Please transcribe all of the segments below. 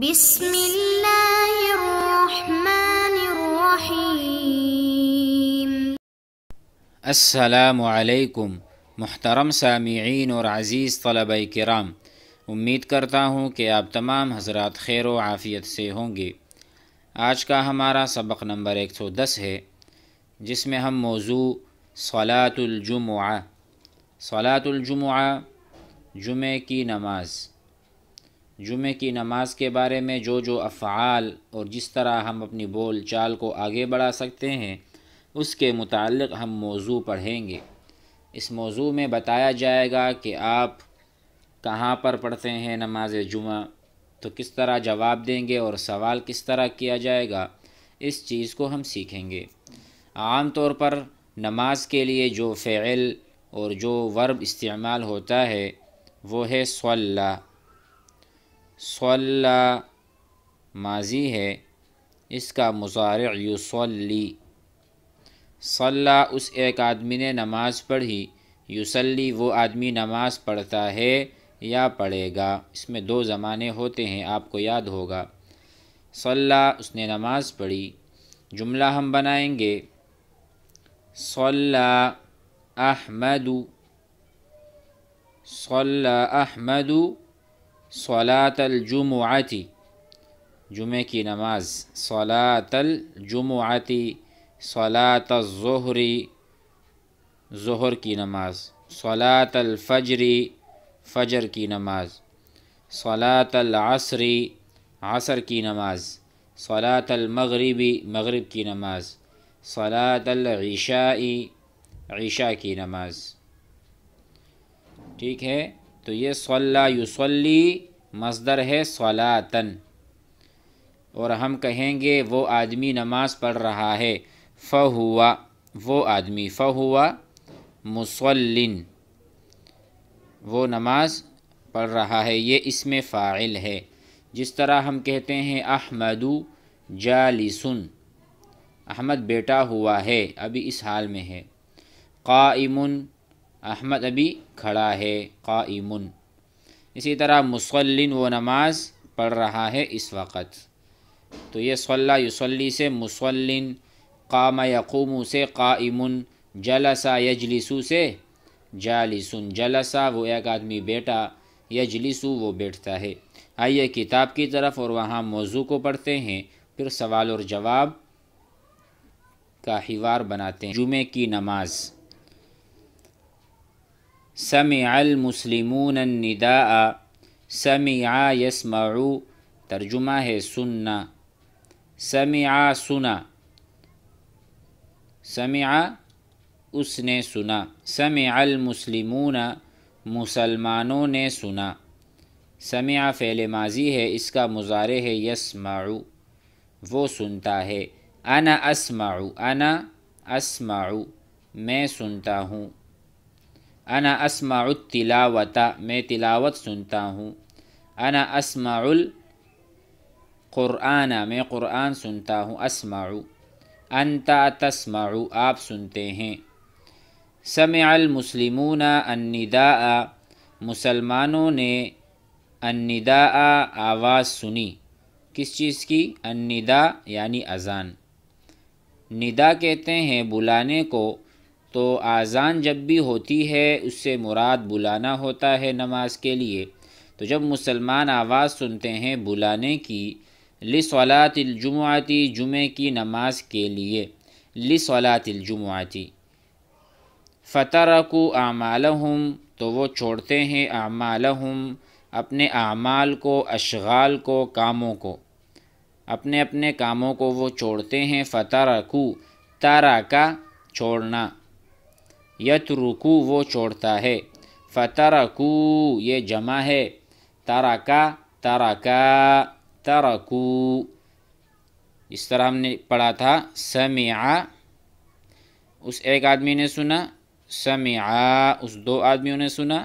بسم اللہ الرحمن الرحیم السلام علیکم محترم سامعین اور عزیز طلب کرام امید کرتا ہوں کہ آپ تمام حضرات خیر و عافیت سے ہوں گے آج کا ہمارا سبق نمبر ایک سو دس ہے جس میں ہم موضوع صلاة الجمعہ صلاة الجمعہ جمعہ کی نماز جمعے کی نماز کے بارے میں جو جو افعال اور جس طرح ہم اپنی بول چال کو آگے بڑھا سکتے ہیں اس کے متعلق ہم موضوع پڑھیں گے اس موضوع میں بتایا جائے گا کہ آپ کہاں پر پڑھتے ہیں نماز جمعہ تو کس طرح جواب دیں گے اور سوال کس طرح کیا جائے گا اس چیز کو ہم سیکھیں گے عام طور پر نماز کے لیے جو فعل اور جو ورب استعمال ہوتا ہے وہ ہے اللہ صلی ماضی ہے اس کا مضارع یوسلی صلی اس ایک آدمی نے نماز پڑھی یوسلی وہ آدمی نماز پڑھتا ہے یا پڑھے گا اس میں دو زمانے ہوتے ہیں آپ کو یاد ہوگا صلی اس نے نماز پڑھی جملہ ہم بنائیں گے صلی اللہ احمدو صلی احمد سولاطل جمعاتی جمعہ کی نماز سولاطل جمعاتی صلاط الظہری ظہری ظہر کی نماز سولاط الفجری فجر کی نماز سلاط العصری عصر کی نماز صلاط المغربی مغرب کی نماز سولاط العشائی عشاء کی نماز ٹھیک ہے تو یہ صلی اللہ یسلی ہے صلاتن اور ہم کہیں گے وہ آدمی نماز پڑھ رہا ہے فہوا وہ آدمی فہوا مسلن وہ نماز پڑھ رہا ہے یہ اس میں فاعل ہے جس طرح ہم کہتے ہیں احمد جالسن احمد بیٹا ہوا ہے ابھی اس حال میں ہے قائمن احمد ابھی کھڑا ہے قائمن اسی طرح مسلم و نماز پڑھ رہا ہے اس وقت تو یہ صلی یسلی سے مسلم قام یقوم سے قائمن جلسا یجلسو سے جالسن جلسا وہ ایک آدمی بیٹا یجلسو وہ بیٹھتا ہے آئیے کتاب کی طرف اور وہاں موضوع کو پڑھتے ہیں پھر سوال اور جواب کا ہیوار بناتے ہیں جمعہ کی نماز سمع المسلمون النداء سمع یسمعو ترجمہ ہے سننا سمع سنا سمع اس نے سنا سمع المسلمون مسلمانوں نے سنا سمع فعل ماضی ہے اس کا مظاہرے ہے یسمعو وہ سنتا ہے انا اسمعو انا اسمعو میں سنتا ہوں انا اسمع التلاوت میں تلاوت سنتا ہوں انا اسمع القرآن میں قرآن سنتا ہوں اسمع انتا تسمع آپ سنتے ہیں سمع المسلمون النداء مسلمانوں نے النداء آواز سنی کس چیز کی النداء یعنی اذان ندا کہتے ہیں بلانے کو تو آزان جب بھی ہوتی ہے اس سے مراد بلانا ہوتا ہے نماز کے لیے تو جب مسلمان آواز سنتے ہیں بلانے کی لسولات الجمعاتی جمعے کی نماز کے لیے لسولات الجمعاتی فترکو اعمالہم تو وہ چھوڑتے ہیں اعمالہم اپنے اعمال کو اشغال کو کاموں کو اپنے اپنے کاموں کو وہ چھوڑتے ہیں فتح تارا کا چھوڑنا یت رکو وہ چھوڑتا ہے فتر کو یہ جمع ہے ترکا ترکا ترکو اس طرح ہم نے پڑھا تھا سمعا اس ایک آدمی نے سنا سمعا اس دو آدمیوں نے سنا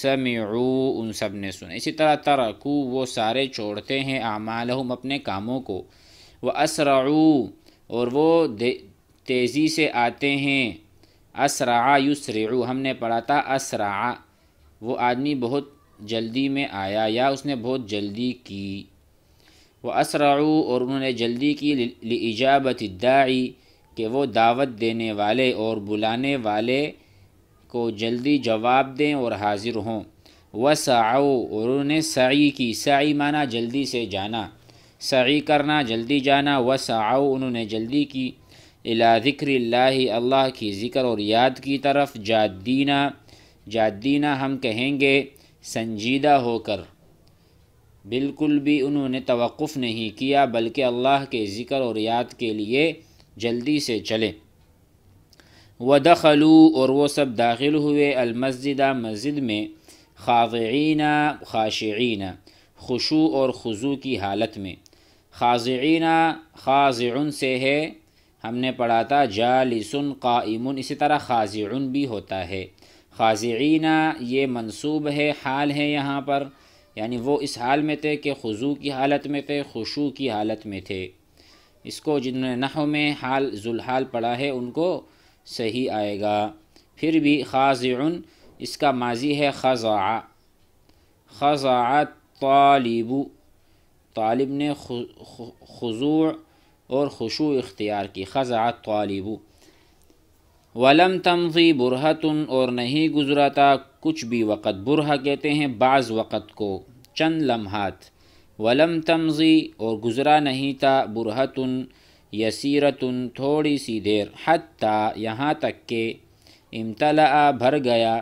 سمعو ان سب نے سنا اسی طرح ترکو وہ سارے چھوڑتے ہیں اعمالہم اپنے کاموں کو وہ اسرعو اور وہ تیزی سے آتے ہیں اسراع یسرعو ہم نے پڑھا تھا اسرا وہ آدمی بہت جلدی میں آیا یا اس نے بہت جلدی کی وہ اسرعو اور انہوں نے جلدی کی لجابت الداعی کہ وہ دعوت دینے والے اور بلانے والے کو جلدی جواب دیں اور حاضر ہوں و اور انہوں نے سعی کی سعی مانا جلدی سے جانا سعی کرنا جلدی جانا و انہوں نے جلدی کی الی ذکر اللہ اللہ کی ذکر اور یاد کی طرف جادینہ جادینہ ہم کہیں گے سنجیدہ ہو کر بالکل بھی انہوں نے توقف نہیں کیا بلکہ اللہ کے ذکر اور یاد کے لیے جلدی سے چلے ودخلو اور وہ سب داخل ہوئے المسجدہ مسجد میں خاضعینہ خاشعینہ خوشو اور خضو کی حالت میں خاضعینہ خاضعن سے ہے ہم نے پڑھا تھا جالسن قائمن اسی طرح خاضعن بھی ہوتا ہے خاضعینہ یہ منصوب ہے حال ہے یہاں پر یعنی وہ اس حال میں تھے کہ خضو کی حالت میں تھے خشو کی حالت میں تھے اس کو جنہوں نے نحو میں حال ذوالحال پڑھا ہے ان کو صحیح آئے گا پھر بھی خاضعن اس کا ماضی ہے خضع خضع طالب طالب نے خضوع اور خوشو اختیار کی خزعت طالب ولم تمضی برہتن اور نہیں گزرا تھا کچھ بھی وقت برہ کہتے ہیں بعض وقت کو چند لمحات ولم تمضی اور گزرا نہیں تھا برہتن یسیرتن تھوڑی سی دیر حتیٰ یہاں تک کہ امتلاع بھر گیا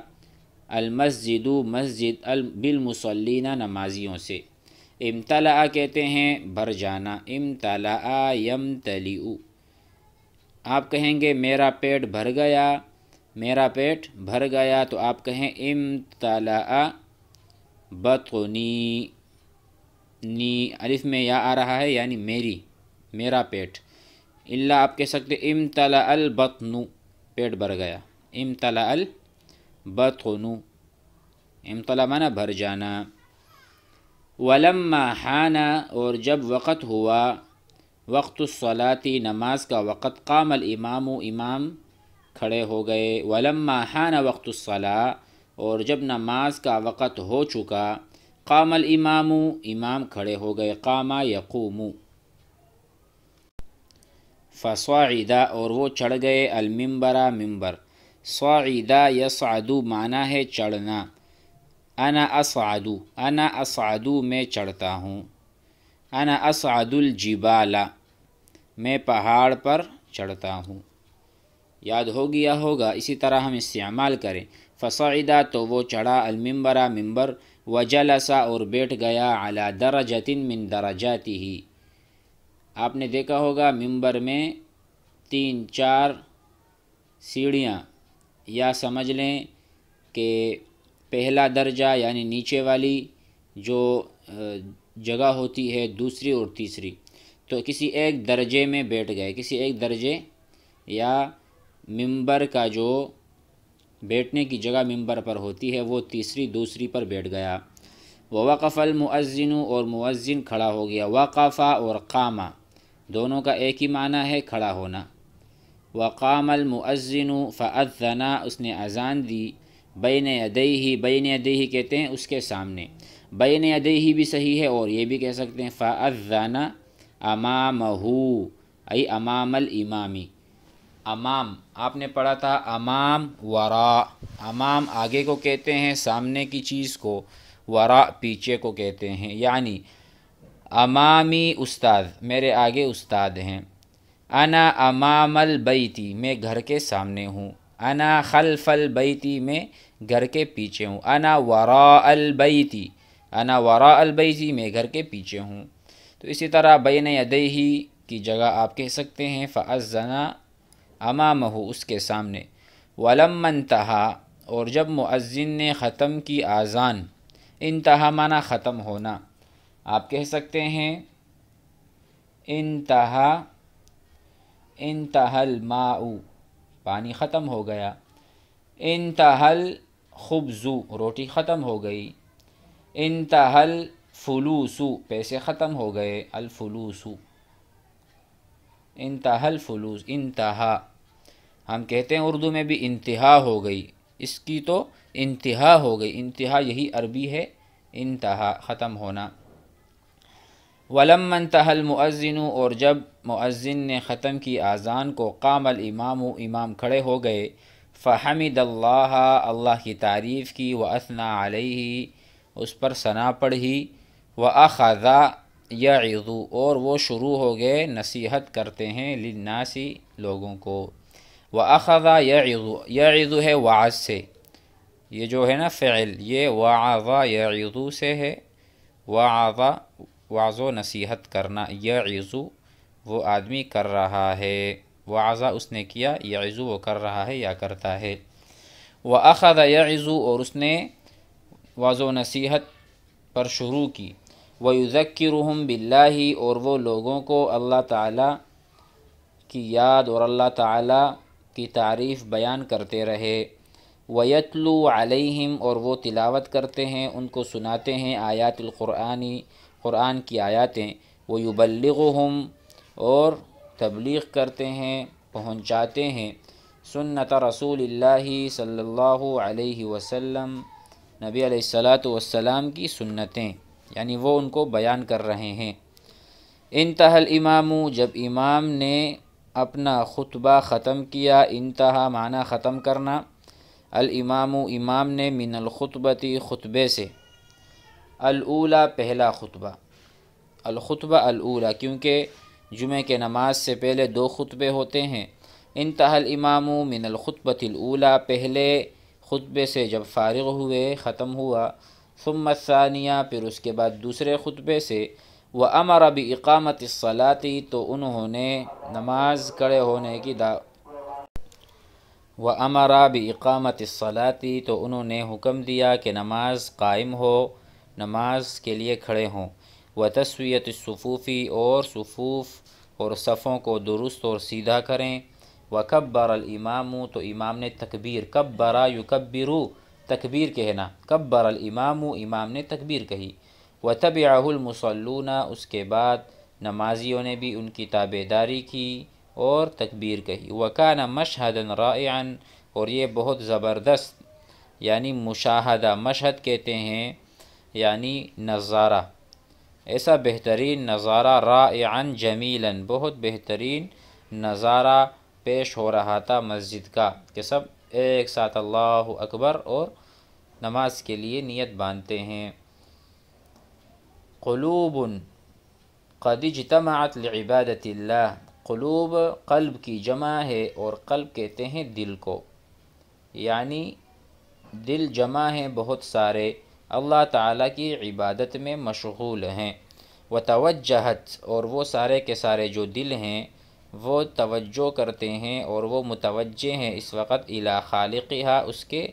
المسجد مسجد البلمسلینہ نمازیوں سے امتلا کہتے ہیں بھر جانا امتلا یم تلی آپ کہیں گے میرا پیٹ بھر گیا میرا پیٹ بھر گیا تو آپ کہیں ام تلا نی الف میں یا آ رہا ہے یعنی میری میرا پیٹ اللہ آپ کہہ سکتے ام تلا پیٹ بھر گیا ام تلا امتلا ام مانا بھر جانا ولما حانا اور جب وقت ہوا وقت الصلاتی نماز کا وقت قام الامام امام و امام کھڑے ہو گئے ولما حانا وقت الصلاح اور جب نماز کا وقت ہو چکا قام الامام و امام کھڑے ہو گئے قام یقوم فسوعیدہ اور وہ چڑھ گئے الممبرا ممبر سواعیدہ یسعدو معنی ہے چڑھنا انا اسعدو انا اسعدو میں چڑھتا ہوں انا اسعد الجبال میں پہاڑ پر چڑھتا ہوں یاد ہو گیا ہوگا اسی طرح ہم استعمال کریں فصعدہ تو وہ چڑھا الممبرا ممبر و اور بیٹھ گیا اعلیٰ درا من درجاتی ہی آپ نے دیکھا ہوگا ممبر میں تین چار سیڑھیاں یا سمجھ لیں کہ پہلا درجہ یعنی نیچے والی جو جگہ ہوتی ہے دوسری اور تیسری تو کسی ایک درجے میں بیٹھ گئے کسی ایک درجے یا ممبر کا جو بیٹھنے کی جگہ ممبر پر ہوتی ہے وہ تیسری دوسری پر بیٹھ گیا وقف المازنوں اور مؤذن کھڑا ہو گیا وقفہ اور قامہ دونوں کا ایک ہی معنی ہے کھڑا ہونا وقام المؤذن فاسزن اس نے اذان دی بین ہی بین ہی کہتے ہیں اس کے سامنے بین ہی بھی صحیح ہے اور یہ بھی کہہ سکتے ہیں فاضانہ امام ائی امام الامامی امام آپ نے پڑھا تھا امام ورا امام آگے کو کہتے ہیں سامنے کی چیز کو ورا پیچھے کو کہتے ہیں یعنی امامی استاد میرے آگے استاد ہیں انا امام البیتی میں گھر کے سامنے ہوں انا خلف البیتی میں گھر کے پیچھے ہوں انا وراء البیتی انا ورا البیتی میں گھر کے پیچھے ہوں تو اسی طرح بین ادہی کی جگہ آپ کہہ سکتے ہیں فعزنا امامہ اس کے سامنے ولم انتہا اور جب مؤذن نے ختم کی آزان انتہا مانا ختم ہونا آپ کہہ سکتے ہیں انتہا انتہل ماؤ پانی ختم ہو گیا انتہل خبزو روٹی ختم ہو گئی انتہل فلوسو پیسے ختم ہو گئے الفلوسو انتہل فلوس انتہا ہم کہتے ہیں اردو میں بھی انتہا ہو گئی اس کی تو انتہا ہو گئی انتہا یہی عربی ہے انتہا ختم ہونا ولم انتہل معزنوں اور جب مؤذن نے ختم کی آزان کو قام الامام امام کھڑے ہو گئے فحمد اللہ اللہ کی تعریف کی و اثنا علیہ اس پر ثنا پڑھی و اخذا عضو اور وہ شروع ہو گئے نصیحت کرتے ہیں لناسی لوگوں کو و اخذا یا عضو ہے وعض سے یہ جو ہے نا فعل یہ وعضا یا عضو سے ہے وعضا واض و نصیحت کرنا یا عضو وہ آدمی کر رہا ہے وہ اعضا اس نے کیا یزو وہ کر رہا ہے یا کرتا ہے وہ اخذ یعزو اور اس نے واض و نصیحت پر شروع کی وزق کی اور وہ لوگوں کو اللہ تعالیٰ کی یاد اور اللہ تعالیٰ کی تعریف بیان کرتے رہے ویتلو علیہم اور وہ تلاوت کرتے ہیں ان کو سناتے ہیں آیات القرآنی قرآن کی آیاتیں وہ یبلغہم اور تبلیغ کرتے ہیں پہنچاتے ہیں سنت رسول اللہ صلی اللہ علیہ وسلم نبی علیہ السلاۃ وسلام کی سنتیں یعنی وہ ان کو بیان کر رہے ہیں انتہا امام جب امام نے اپنا خطبہ ختم کیا انتہا معنی ختم کرنا الامام امام نے من الخطبتی خطبے سے الاولا پہلا خطبہ الخطبہ الولا کیونکہ جمعہ کے نماز سے پہلے دو خطبے ہوتے ہیں انتہل امام من الخطبۃ الاولا پہلے خطبے سے جب فارغ ہوئے ختم ہوا ثم ثانیہ پھر اس کے بعد دوسرے خطبے سے وہ امر اب اقامت الصلا تو انہوں نے نماز کھڑے ہونے کی دا و امرا بھی اقامت عصلاتی تو انہوں نے حکم دیا کہ نماز قائم ہو نماز کے لیے کھڑے ہوں و تسویت صفوفی اور صفوف اور صفوں کو درست اور سیدھا کریں و کبر الامام تو امام نے تکبیر کب برا یو کہنا کبر الامام امام نے تکبیر کہی و تبعہ المصلون اس کے بعد نمازیوں نے بھی ان کی تابیداری کی اور تکبیر کہی وکان مشہد رائعا اور یہ بہت زبردست یعنی مشاہدہ مشہد کہتے ہیں یعنی نظارہ ایسا بہترین نظارہ رائعن جمیلاً بہت بہترین نظارہ پیش ہو رہا تھا مسجد کا کہ سب ایک ساتھ اللہ اکبر اور نماز کے لیے نیت باندھتے ہیں قلوب قد اجتمعت لعبادت اللہ قلوب قلب کی جمع ہے اور قلب کہتے ہیں دل کو یعنی دل جمع ہیں بہت سارے اللہ تعالیٰ کی عبادت میں مشغول ہیں وہ توجہت اور وہ سارے کے سارے جو دل ہیں وہ توجہ کرتے ہیں اور وہ متوجہ ہیں اس وقت الا خالق اس کے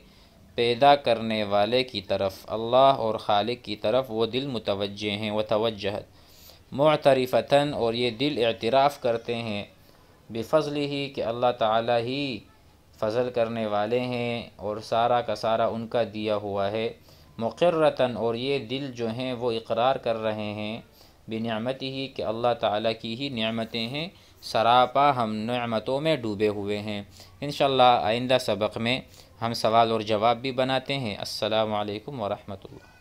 پیدا کرنے والے کی طرف اللہ اور خالق کی طرف وہ دل متوجہ ہیں وہ توجہد معترفتاً اور یہ دل اعتراف کرتے ہیں بے فضل ہی کہ اللہ تعالیٰ ہی فضل کرنے والے ہیں اور سارا کا سارا ان کا دیا ہوا ہے مقرتاً اور یہ دل جو ہیں وہ اقرار کر رہے ہیں بنعمت ہی کہ اللہ تعالیٰ کی ہی نعمتیں ہیں سراپا ہم نعمتوں میں ڈوبے ہوئے ہیں انشاءاللہ آئندہ سبق میں ہم سوال اور جواب بھی بناتے ہیں السلام علیکم ورحمۃ اللہ